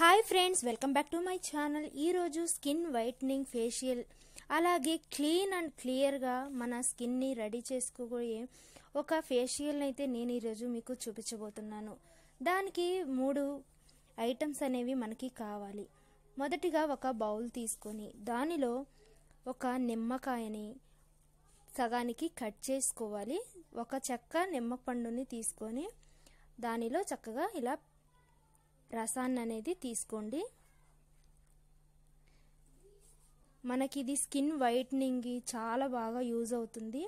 hi friends welcome back to my channel ఈరోజు skin whitening facial అలాగే clean and క్లియర్గా మన స్కిన్ని రెడీ చేసుకోబోయే ఒక ఫేషియల్ని అయితే నేను ఈరోజు మీకు చూపించబోతున్నాను దానికి మూడు ఐటమ్స్ అనేవి మనకి కావాలి మొదటిగా ఒక బౌల్ తీసుకొని దానిలో ఒక నిమ్మకాయని సగానికి కట్ చేసుకోవాలి ఒక చెక్క నిమ్మ పండుని తీసుకొని దానిలో చక్కగా ఇలా రసాన్ని అనేది తీసుకోండి మనకి ఇది స్కిన్ వైట్నింగ్ చాలా బాగా యూజ్ అవుతుంది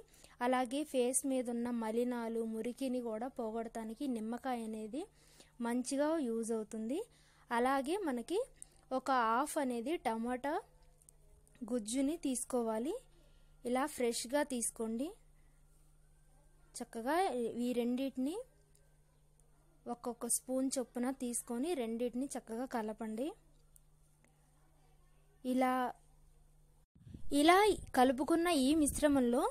అలాగే ఫేస్ మీద ఉన్న మలినాలు మురికిని కూడా పోగొడటానికి నిమ్మకాయ అనేది మంచిగా యూజ్ అవుతుంది అలాగే మనకి ఒక హాఫ్ అనేది టమాటా గుజ్జుని తీసుకోవాలి ఇలా ఫ్రెష్గా తీసుకోండి చక్కగా ఈ రెండింటిని ఒక్కొక్క స్పూన్ చొప్పున తీసుకొని రెండింటిని చక్కగా కలపండి ఇలా ఇలా కలుపుకున్న ఈ మిశ్రమంలో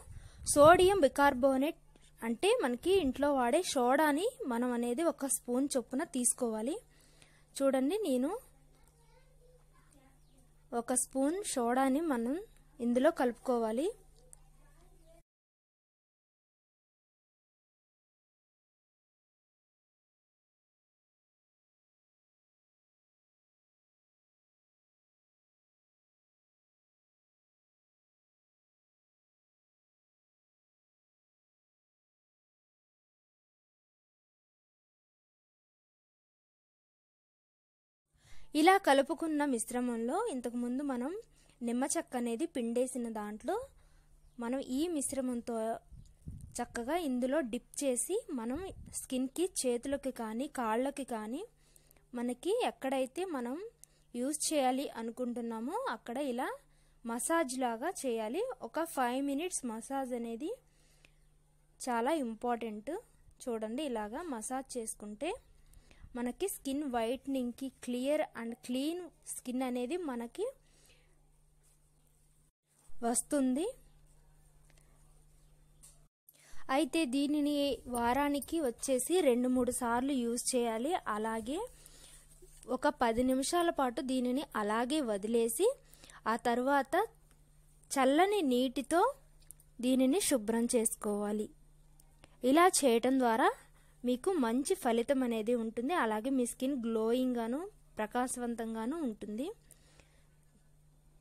సోడియం బికార్బోనేట్ అంటే మనకి ఇంట్లో వాడే సోడాని మనం అనేది ఒక స్పూన్ చొప్పున తీసుకోవాలి చూడండి నేను ఒక స్పూన్ సోడాని మనం ఇందులో కలుపుకోవాలి ఇలా కలుపుకున్న మిశ్రమంలో ఇంతకుముందు మనం నిమ్మ చెక్క అనేది పిండేసిన దాంట్లో మనం ఈ మిశ్రమంతో చక్కగా ఇందులో డిప్ చేసి మనం స్కిన్కి చేతులకి కానీ కాళ్ళకి కానీ మనకి ఎక్కడైతే మనం యూజ్ చేయాలి అనుకుంటున్నామో అక్కడ ఇలా మసాజ్ లాగా చేయాలి ఒక ఫైవ్ మినిట్స్ మసాజ్ అనేది చాలా ఇంపార్టెంట్ చూడండి ఇలాగా మసాజ్ చేసుకుంటే మనకి స్కిన్ వైట్నింగ్కి క్లియర్ అండ్ క్లీన్ స్కిన్ అనేది మనకి వస్తుంది అయితే దీనిని వారానికి వచ్చేసి రెండు మూడు సార్లు యూజ్ చేయాలి అలాగే ఒక పది నిమిషాల పాటు దీనిని అలాగే వదిలేసి ఆ తర్వాత చల్లని నీటితో దీనిని శుభ్రం చేసుకోవాలి ఇలా చేయటం ద్వారా మీకు మంచి ఫలితం అనేది ఉంటుంది అలాగే మీ స్కిన్ గ్లోయింగ్గాను ప్రకాశవంతంగాను ఉంటుంది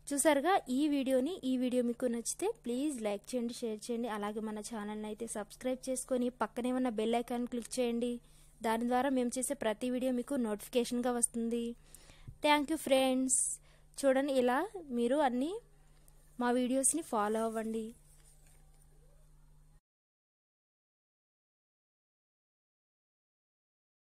చూసారుగా ఈ వీడియోని ఈ వీడియో మీకు నచ్చితే ప్లీజ్ లైక్ చేయండి షేర్ చేయండి అలాగే మన ఛానల్ని అయితే సబ్స్క్రైబ్ చేసుకొని పక్కనే ఉన్న బెల్ ఐకాన్ క్లిక్ చేయండి దాని ద్వారా మేము చేసే ప్రతి వీడియో మీకు నోటిఫికేషన్గా వస్తుంది థ్యాంక్ యూ ఫ్రెండ్స్ చూడండి ఇలా మీరు అన్నీ మా వీడియోస్ని ఫాలో అవ్వండి